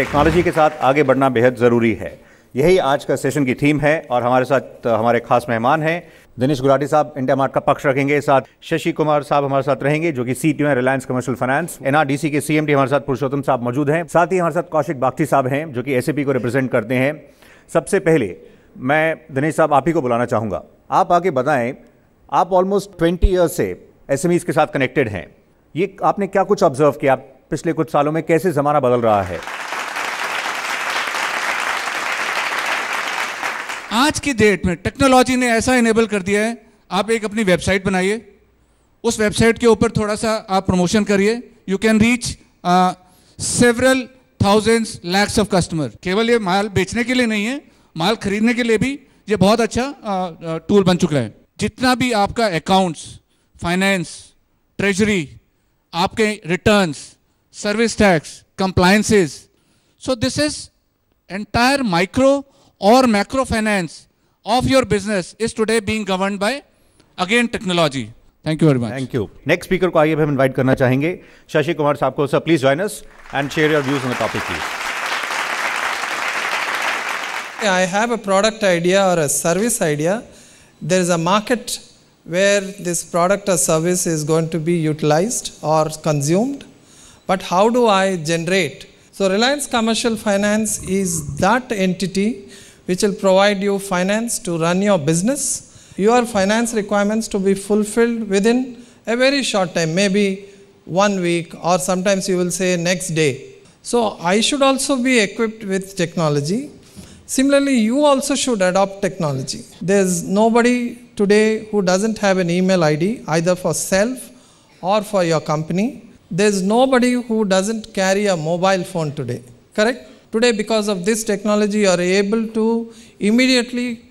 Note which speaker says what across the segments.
Speaker 1: Technology के साथ आगे बढ़ना बेहद ज़रूरी है यही आज का सेशन की थीम है और हमारे साथ हमारे खास मेहमान हैं दिनेश गुराटी साहब इंडिया मार्ट का पक्ष रखेंगे साथ शशि कुमार साहब हमारे साथ रहेंगे जो कि C T Reliance commercial finance NRDC के सीएमडी हमारे साथ पुरुषोत्तम साहब मौजूद हैं साथ ही हमारे साथ कौशिक बागटी साहब हैं जो कि एस को रिप्रेजेंट करते हैं सबसे पहले मैं दिनेश साहब आप ही को बुलाना चाहूँगा आप आगे बताएं आप ऑलमोस्ट ट्वेंटी ईयर्स से एस के साथ कनेक्टेड हैं ये आपने क्या कुछ ऑब्जर्व किया पिछले कुछ सालों में कैसे ज़माना बदल रहा है आज की डेट में टेक्नोलॉजी ने ऐसा इनेबल कर दिया है आप एक अपनी वेबसाइट बनाइए उस वेबसाइट के ऊपर थोड़ा सा आप प्रमोशन करिए you can reach several thousands lakhs of customer केवल ये माल बेचने के लिए नहीं है माल खरीदने के लिए भी ये बहुत अच्छा
Speaker 2: टूल uh, uh, बन चुका है
Speaker 1: जितना भी आपका अकाउंट्स फाइनेंस ट्रेजरी आपके returns service tax compliances so this is entire micro or macro finance of your business is today being governed by again technology. Thank you very much. Thank you. Next speaker को आइए हम invite करना चाहेंगे Shashi Kumar please join us and share your views on the topic please.
Speaker 3: I have a product idea or a service idea. There is a market where this product or service is going to be utilized or consumed. But how do I generate? So Reliance Commercial Finance is that entity which will provide you finance to run your business. Your finance requirements to be fulfilled within a very short time, maybe one week, or sometimes you will say next day. So, I should also be equipped with technology. Similarly, you also should adopt technology. There's nobody today who doesn't have an email ID either for self or for your company. There's nobody who doesn't carry a mobile phone today, correct? Today, because of this technology, you are able to immediately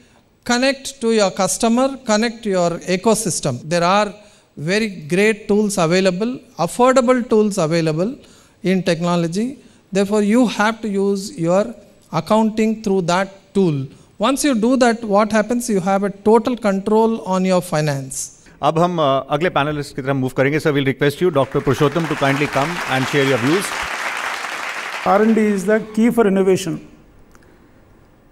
Speaker 3: connect to your customer, connect to your ecosystem. There are very great tools available, affordable tools available in technology. Therefore, you have to use your accounting through that tool. Once you do that, what happens? You have a total control on your finance.
Speaker 1: अब हम अगले panelist की तरफ move करेंगे sir will request you doctor Purushottam to kindly come and share your views
Speaker 2: R&D is the key for innovation.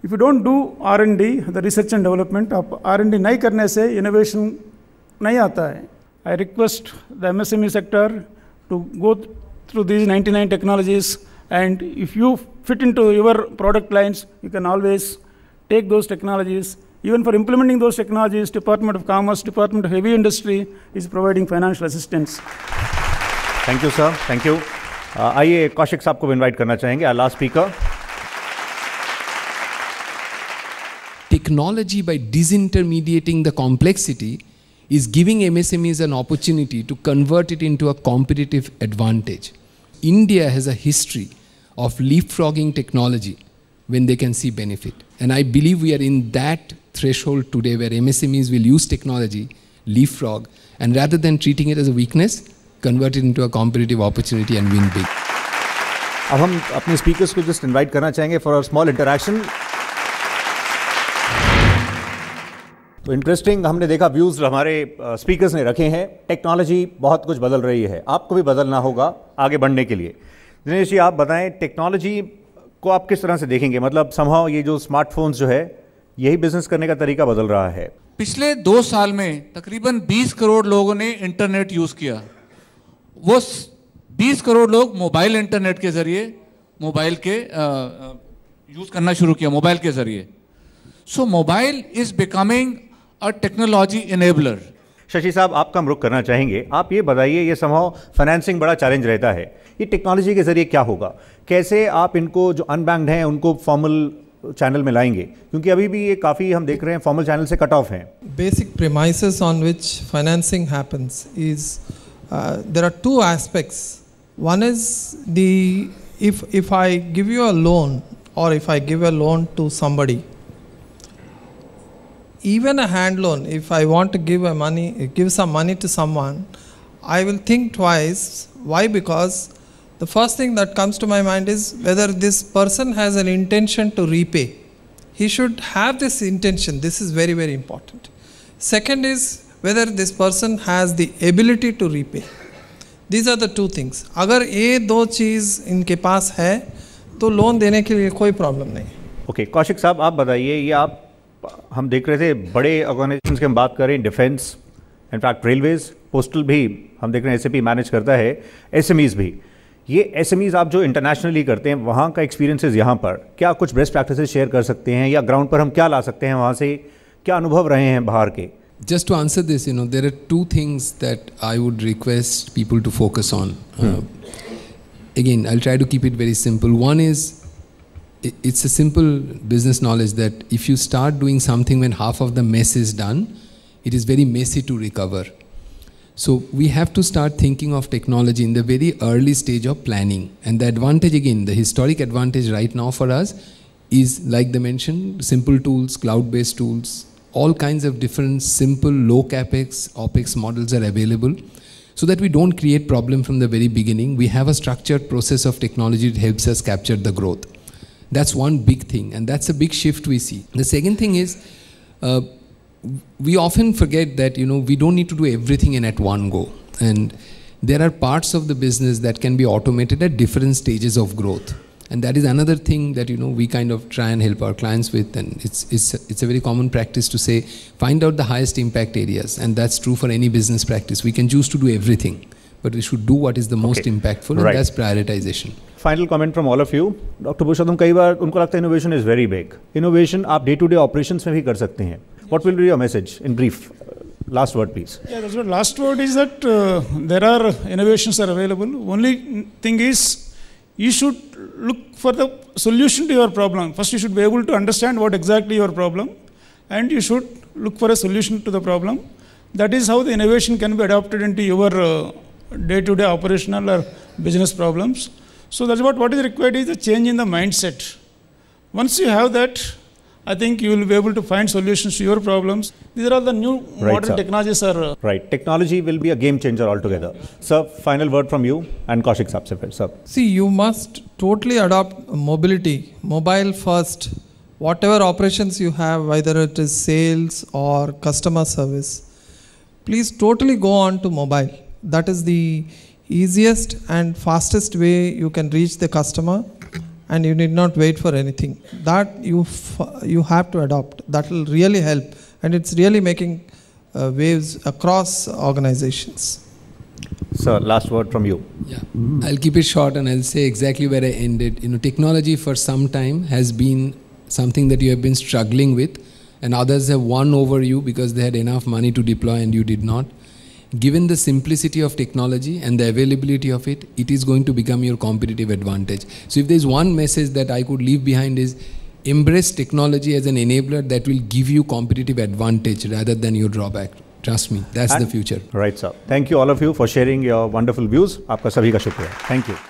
Speaker 2: If you don't do R&D, the research and development, of R&D नहीं करने से innovation नहीं आता I request the MSME sector to go through these 99 technologies and if you fit into your product lines, you can always take those technologies. Even for implementing those technologies, Department of Commerce, Department of Heavy Industry is providing financial assistance.
Speaker 1: Thank you, sir. Thank you. आइए कौशिक साहब को invite करना चाहेंगे our last speaker Technology, by
Speaker 4: disintermediating the complexity, is giving MSMEs an opportunity to convert it into a competitive advantage. India has a history of leapfrogging technology when they can see benefit. And I believe we are in that threshold today where MSMEs will use technology, leapfrog, and rather than treating it as a weakness, convert into a competitive opportunity and win big
Speaker 1: अब हम अपने speakers को just invite करना चाहेंगे for a small interaction तो interesting हमने देखा views हमारे स्पीकर्स ने रखे हैं टेक्नोलॉजी बहुत कुछ बदल रही है आपको भी बदलना होगा आगे बढ़ने के लिए दिनेश जी आप बताएं टेक्नोलॉजी को आप किस तरह से देखेंगे मतलब संभव ये जो स्मार्टफोन्स जो है यही बिजनेस करने का तरीका बदल रहा है पिछले दो साल में तकरीबन 20 करोड़ लोगों ने इंटरनेट यूज़ किया वो 20 करोड़ लोग मोबाइल इंटरनेट के ज़रिए मोबाइल के यूज़ करना शुरू किया मोबाइल के ज़रिए so mobile is becoming a technology enabler Shashi साहब आपका हम रुख करना चाहेंगे आप ये बताइए ये संभव फाइनेंसिंग बड़ा चैलेंज रहता है ये टेक्नोलॉजी के ज़रिए क्या होगा कैसे आप इनको जो अनबैंक्ड हैं उनको फॉर्मल चैनल में लाएंगे क्योंकि अभी भी ये काफ़ी हम देख रहे हैं फॉर्मल चैनल से कट ऑफ हैं
Speaker 3: basic premise on which financing happens is Uh, there are two aspects. One is the if if I give you a loan or if I give a loan to somebody, even a hand loan, if I want to give a money, give some money to someone, I will think twice. Why? Because the first thing that comes to my mind is whether this person has an intention to repay. He should have this intention. This is very, very important. Second is whether this person has the ability to repay these are the two things अगर ये दो चीज़ इनके पास है तो loan देने के लिए कोई प्रॉब्लम नहीं ओके
Speaker 1: okay, कौशिक साहब आप बताइए ये आप हम देख रहे थे बड़े ऑर्गेनाइजेशन की हम बात करें डिफेंस इनफैक्ट रेलवेज पोस्टल भी हम देख रहे हैं एस मैनेज करता है एस एम ईज भी ये एस एम ईज आप जो इंटरनेशनली करते हैं वहाँ का एक्सपीरियंसेस यहाँ पर क्या कुछ बेस्ट प्रैक्टिस शेयर कर सकते हैं या ग्राउंड पर हम क्या ला सकते हैं वहाँ से क्या अनुभव रहे हैं बाहर के
Speaker 4: just to answer this, you know, there are two things that I would request people to focus on. Hmm. Uh, again, I'll try to keep it very simple. One is it's a simple business knowledge that if you start doing something when half of the mess is done, it is very messy to recover. So we have to start thinking of technology in the very early stage of planning. And the advantage again, the historic advantage right now for us is like they mentioned, simple tools, cloud-based tools, all kinds of different simple low capex, opex models are available so that we don't create problem from the very beginning. We have a structured process of technology that helps us capture the growth. That's one big thing and that's a big shift we see. The second thing is uh, we often forget that you know we don't need to do everything in at one go and there are parts of the business that can be automated at different stages of growth and that is another thing that you know we kind of try and help our clients with and it's it's it's a very common practice to say find out the highest impact areas and that's true for any business practice we can choose to do everything but we should do what is the most okay. impactful right. and that's
Speaker 1: prioritization comment from all of you, Dr. Doctor Bhushan कई बार innovation is very big. Innovation, very big innovation day day to day operations में भी कर सकते हैं What will be your message in brief? last word please
Speaker 2: yeah that's what last word is that uh, there are innovations are available only thing is you should look for the solution to your problem. First, you should be able to understand what exactly your problem, and you should look for a solution to the problem. That is how the innovation can be adopted into your day to day operational or business problems. So, that's what, what is required is a change in the mindset. Once you have that, I think you will be able to find solutions to your problems. These are all the new right, modern sir. technologies are. Uh,
Speaker 1: right. Technology will be a game changer altogether. Sir, final word from you and Kaushik Sapsepet, sir.
Speaker 3: See, you must totally adopt mobility, mobile first. Whatever operations you have, whether it is sales or customer service, please totally go on to mobile. That is the easiest and fastest way you can reach the customer and you need not wait for anything. That you, you have to adopt. That will really help. And it's really making uh, waves across organizations.
Speaker 1: So, last word from you. Yeah, mm.
Speaker 3: I'll keep it short and I'll say exactly where I ended. You know, technology
Speaker 4: for some time has been something that you have been struggling with, and others have won over you because they had enough money to deploy and you did not given the simplicity of technology and the availability of it, it is going to become your competitive advantage. So, if there is one message that I could leave behind is embrace technology as an enabler that will give you competitive advantage rather than your drawback. Trust me, that's and the future.
Speaker 1: Right, sir. Thank you all of you for sharing your wonderful views. Aapka sabhi ka shukriya. Thank you.